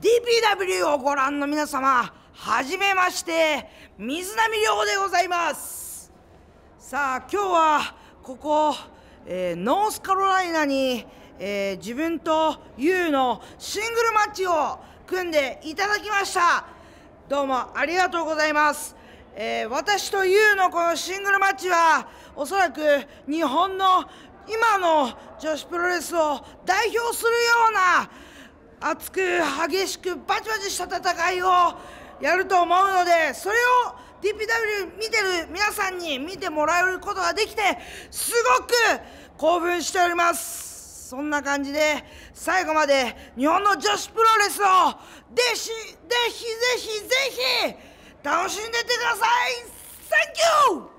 DPW をご覧の皆様はじめまして水波亮でございますさあ今日はここ、えー、ノースカロライナに、えー、自分と YOU のシングルマッチを組んでいただきましたどうもありがとうございますえー、私と YOU のこのシングルマッチはおそらく日本の今の女子プロレスを代表するような熱く激しくバチバチした戦いをやると思うのでそれを DPW 見てる皆さんに見てもらえることができてすごく興奮しておりますそんな感じで最後まで日本の女子プロレスをぜひぜひぜひぜひ楽しんでってくださいサンキュー